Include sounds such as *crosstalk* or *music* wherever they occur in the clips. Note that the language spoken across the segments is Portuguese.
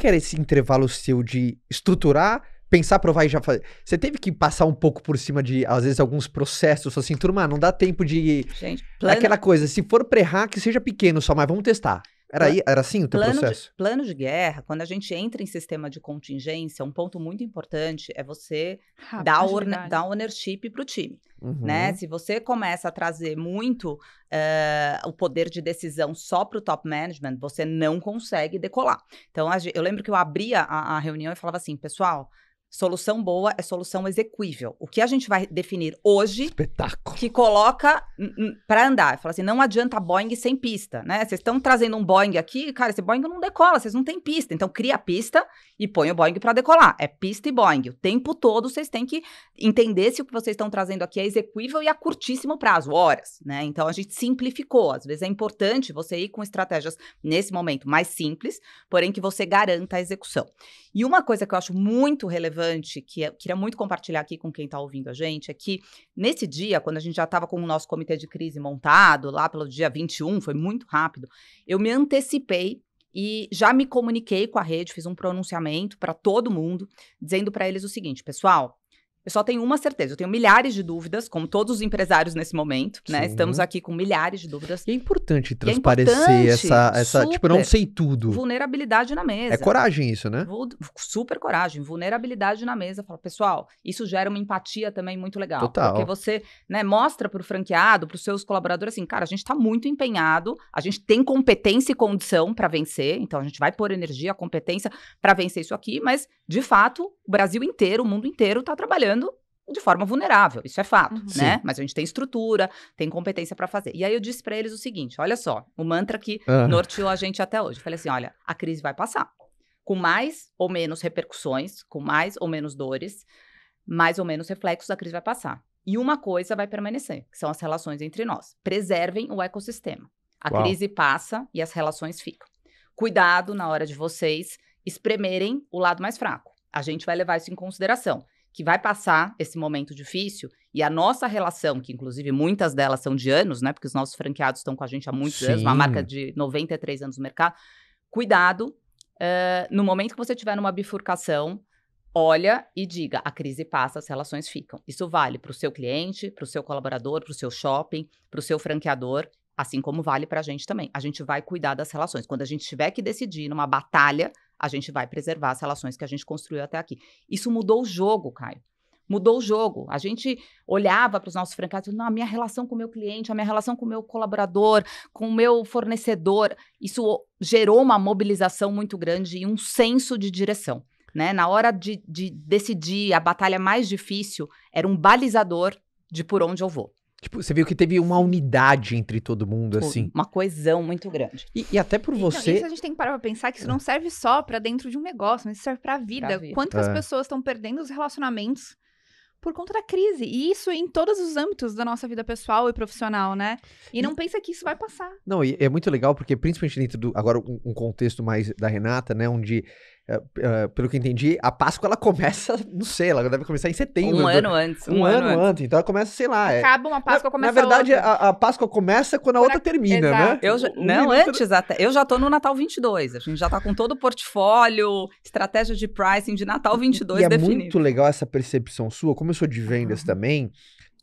que era esse intervalo seu de estruturar, pensar, provar e já fazer? Você teve que passar um pouco por cima de, às vezes, alguns processos, assim, turma, não dá tempo de. Gente, plano... Aquela coisa, se for pré errar, que seja pequeno só, mas vamos testar. Era, era assim o teu plano processo? De, plano de guerra, quando a gente entra em sistema de contingência, um ponto muito importante é você ah, dar, dar ownership para o time. Né? Uhum. Né? Se você começa a trazer muito uh, o poder de decisão só para o top management, você não consegue decolar. Então, eu lembro que eu abria a, a reunião e falava assim, pessoal, Solução boa é solução execuível. O que a gente vai definir hoje. Espetáculo. Que coloca para andar. Fala assim: não adianta Boeing sem pista, né? Vocês estão trazendo um Boeing aqui, cara, esse Boeing não decola, vocês não têm pista. Então cria a pista e põe o Boeing para decolar. É pista e Boeing. O tempo todo vocês têm que entender se o que vocês estão trazendo aqui é execuível e a curtíssimo prazo, horas, né? Então a gente simplificou. Às vezes é importante você ir com estratégias nesse momento mais simples, porém que você garanta a execução. E uma coisa que eu acho muito relevante relevante que eu é, queria muito compartilhar aqui com quem está ouvindo a gente é que nesse dia, quando a gente já estava com o nosso comitê de crise montado, lá pelo dia 21, foi muito rápido, eu me antecipei e já me comuniquei com a rede, fiz um pronunciamento para todo mundo, dizendo para eles o seguinte: pessoal, eu só tenho uma certeza, eu tenho milhares de dúvidas, como todos os empresários nesse momento, né? Estamos aqui com milhares de dúvidas. E é importante é transparecer é importante, essa, essa tipo, não sei tudo. Vulnerabilidade na mesa. É coragem isso, né? super coragem, vulnerabilidade na mesa. Fala, pessoal, isso gera uma empatia também muito legal. Total. Porque você, né, mostra o franqueado, para os seus colaboradores assim, cara, a gente está muito empenhado, a gente tem competência e condição para vencer, então a gente vai pôr energia, competência para vencer isso aqui, mas de fato, o Brasil inteiro, o mundo inteiro está trabalhando trabalhando de forma vulnerável, isso é fato, uhum. né? Sim. Mas a gente tem estrutura, tem competência para fazer. E aí eu disse para eles o seguinte: olha só, o mantra que ah. norteou a gente até hoje. falei assim: olha, a crise vai passar, com mais ou menos repercussões, com mais ou menos dores, mais ou menos reflexos, a crise vai passar. E uma coisa vai permanecer, que são as relações entre nós. Preservem o ecossistema. A Uau. crise passa e as relações ficam. Cuidado na hora de vocês espremerem o lado mais fraco. A gente vai levar isso em consideração que vai passar esse momento difícil e a nossa relação, que inclusive muitas delas são de anos, né? Porque os nossos franqueados estão com a gente há muitos Sim. anos, uma marca de 93 anos no mercado. Cuidado, uh, no momento que você estiver numa bifurcação, olha e diga: a crise passa, as relações ficam. Isso vale para o seu cliente, para o seu colaborador, para o seu shopping, para o seu franqueador, assim como vale para a gente também. A gente vai cuidar das relações. Quando a gente tiver que decidir numa batalha a gente vai preservar as relações que a gente construiu até aqui. Isso mudou o jogo, Caio. Mudou o jogo. A gente olhava para os nossos franqueados, não, a minha relação com o meu cliente, a minha relação com o meu colaborador, com o meu fornecedor. Isso gerou uma mobilização muito grande e um senso de direção. Né? Na hora de, de decidir a batalha mais difícil, era um balizador de por onde eu vou. Tipo, você viu que teve uma unidade entre todo mundo, assim. Uma coesão muito grande. E, e até por então, Isso a gente tem que parar pra pensar que isso não serve só para dentro de um negócio, mas isso serve pra vida. Pra vida. que é. pessoas estão perdendo os relacionamentos por conta da crise. E isso em todos os âmbitos da nossa vida pessoal e profissional, né? E não e... pensa que isso vai passar. Não, e é muito legal porque, principalmente dentro do. Agora, um, um contexto mais da Renata, né? Onde é, é, pelo que eu entendi, a Páscoa ela começa, *laughs* não sei, ela deve começar em setembro. Um ano antes. Um, um ano, ano antes. Então ela começa, sei lá. É. Acaba uma Páscoa, na, começa Na verdade, a, a, a, Páscoa começa quando a outra termina, né? Exato. né? Eu, um não, minuto... antes até. Eu já tô no Natal 22. A gente já tá com todo o portfólio, estratégia de pricing de Natal 22 e, definido. é muito legal essa percepção sua. Como eu sou de vendas uhum. também,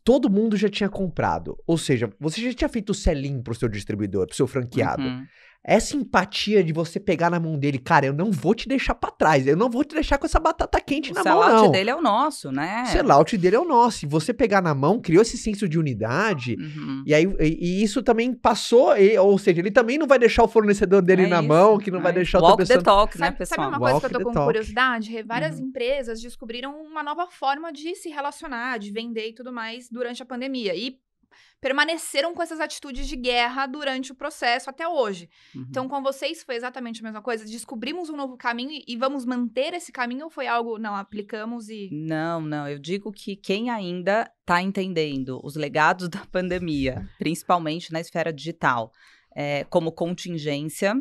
todo mundo já tinha comprado. Ou seja, você já tinha feito o sell-in pro seu distribuidor, pro seu franqueado. Uhum essa empatia de você pegar na mão dele, cara, eu não vou te deixar para trás, eu não vou te deixar com essa batata quente o na mão, não. O sellout dele é o nosso, né? O sellout dele é o nosso. E você pegar na mão, criou esse senso de unidade, uhum. e aí e, e, isso também passou, e, ou seja, ele também não vai deixar o fornecedor dele é na isso, mão, que não é vai deixar Walk outra pessoa... the talk, né, pessoal? Sabe uma coisa que eu tô com talk. curiosidade? Várias uhum. empresas descobriram uma nova forma de se relacionar, de vender e tudo mais durante a pandemia. E permaneceram com essas atitudes de guerra durante o processo até hoje. Então, uhum. Então, com vocês foi exatamente a mesma coisa? Descobrimos um novo caminho e vamos manter esse caminho ou foi algo, não, aplicamos e. Não, não. Eu digo que quem ainda está entendendo os legados da *laughs* pandemia, principalmente na esfera digital, é, como contingência,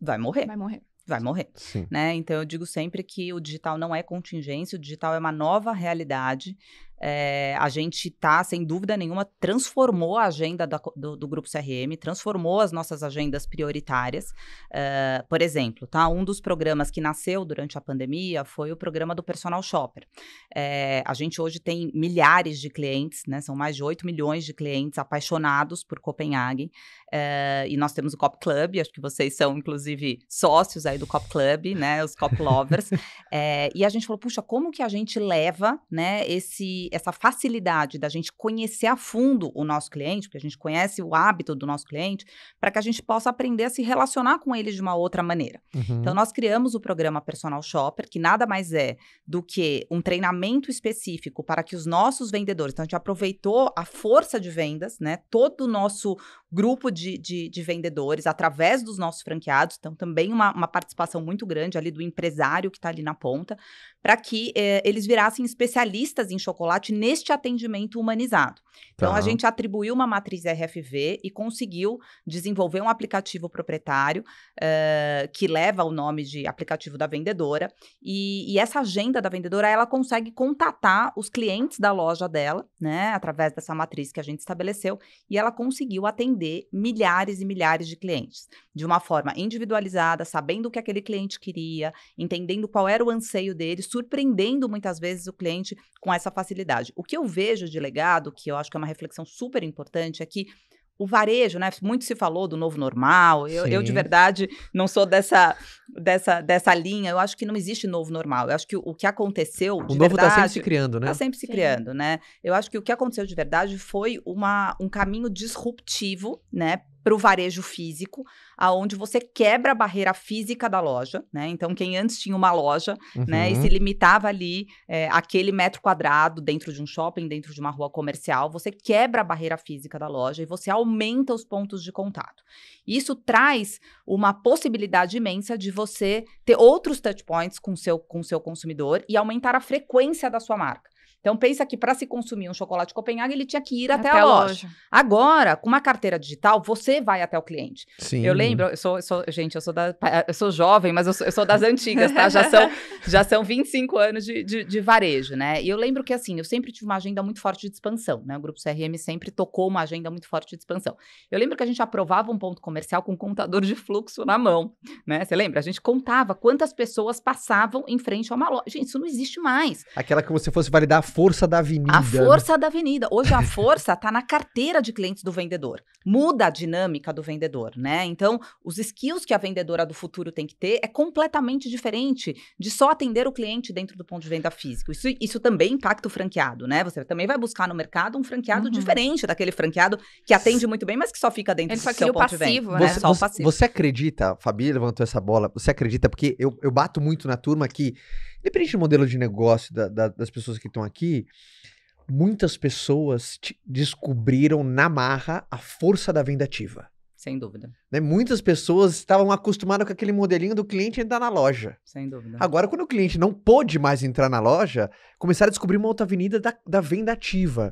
vai morrer. Vai morrer vai morrer, Sim. né? Então eu digo sempre que o digital não é contingência, o digital é uma nova realidade. É, a gente está sem dúvida nenhuma, transformou a agenda do, do, Grupo CRM, transformou as nossas agendas prioritárias. É, por exemplo, tá? Um dos programas que nasceu durante a pandemia foi o programa do Personal Shopper. É, a gente hoje tem milhares de clientes, né? São mais de 8 milhões de clientes apaixonados por Copenhague. É, e nós temos o Cop Club, acho que vocês são, inclusive, sócios aí do Cop Club, né? Os Cop Lovers. *laughs* É, e a gente falou, puxa, como que a gente leva, né, esse essa facilidade da gente conhecer a fundo o nosso cliente, porque a gente conhece o hábito do nosso cliente, para que a gente possa aprender a se relacionar com ele de uma outra maneira. Então, uhum. Então, nós criamos o programa Personal Shopper, que nada mais é do que um treinamento específico para que os nossos vendedores. Então, a gente aproveitou a força de vendas, né? Todo o nosso grupo de, de, de vendedores, através dos nossos franqueados, então também uma, uma participação muito grande ali do empresário que está ali na ponta, para que eh, eles virassem especialistas em chocolate neste atendimento humanizado. Então, tá. a gente atribuiu uma matriz RFV e conseguiu desenvolver um aplicativo proprietário uh, que leva o nome de aplicativo da vendedora. E, e, essa agenda da vendedora, ela consegue contatar os clientes da loja dela, né? Através dessa matriz que a gente estabeleceu. E ela conseguiu atender milhares e milhares de clientes. De uma forma individualizada, sabendo o que aquele cliente queria, entendendo qual era o anseio dele, surpreendendo muitas vezes o cliente com essa facilidade. O que eu vejo de legado, que eu acho que é uma reflexão super importante, é que o varejo, né? Muito se falou do novo normal. Eu, eu, de verdade, não sou dessa, dessa, dessa linha. Eu acho que não existe novo normal. Eu acho que o, o que aconteceu. O novo tá verdade, sempre se criando, né? Está sempre se Sim. criando, né? Eu acho que o que aconteceu de verdade foi uma, um caminho disruptivo, né? para o varejo físico, aonde você quebra a barreira física da loja, né? Então, quem antes tinha uma loja, uhum. né, e se uhum. limitava ali é, aquele metro quadrado dentro de um shopping, dentro de uma rua comercial, você quebra a barreira física da loja e você aumenta os pontos de contato. Isso traz uma possibilidade imensa de você ter outros touchpoints com seu, o com seu consumidor e aumentar a frequência da sua marca. Então pensa que para se consumir um chocolate de Copenhague, ele tinha que ir até, até a, loja. loja. Agora, com uma carteira digital, você vai até o cliente. Sim. Eu lembro, eu sou, eu sou gente, eu sou da, eu sou jovem, mas eu sou, eu sou das antigas, tá? Já são, já são 25 anos de, de, de varejo, né? E eu lembro que assim, eu sempre tive uma agenda muito forte de expansão, né? O grupo CRM sempre tocou uma agenda muito forte de expansão. Eu lembro que a gente aprovava um ponto comercial com um contador de fluxo na mão, né? Você lembra? A gente contava quantas pessoas passavam em frente a uma loja. Gente, isso não existe mais. Aquela que você fosse validar força da avenida. A né? força da avenida. Hoje a *laughs* força está na carteira de clientes do vendedor. Muda a dinâmica do vendedor, né? Então, os skills que a vendedora do futuro tem que ter é completamente diferente de só atender o cliente dentro do ponto de venda físico. Isso, isso também impacta o franqueado, né? Você também vai buscar no mercado um franqueado uhum. diferente daquele franqueado que atende muito bem, mas que só fica dentro Ele do só seu ponto passivo, de venda. Né? Você, só o passivo. Você acredita, Fabi levantou essa bola, você acredita, porque eu, eu bato muito na turma que independente do modelo de negócio da, da, das pessoas que estão aqui, muitas pessoas descobriram na marra a força da venda ativa. Sem dúvida. Né? Muitas pessoas estavam acostumadas com aquele modelinho do cliente entrar na loja. Sem dúvida. Agora, quando o cliente não pôde mais entrar na loja, começaram a descobrir uma outra avenida da, da venda ativa.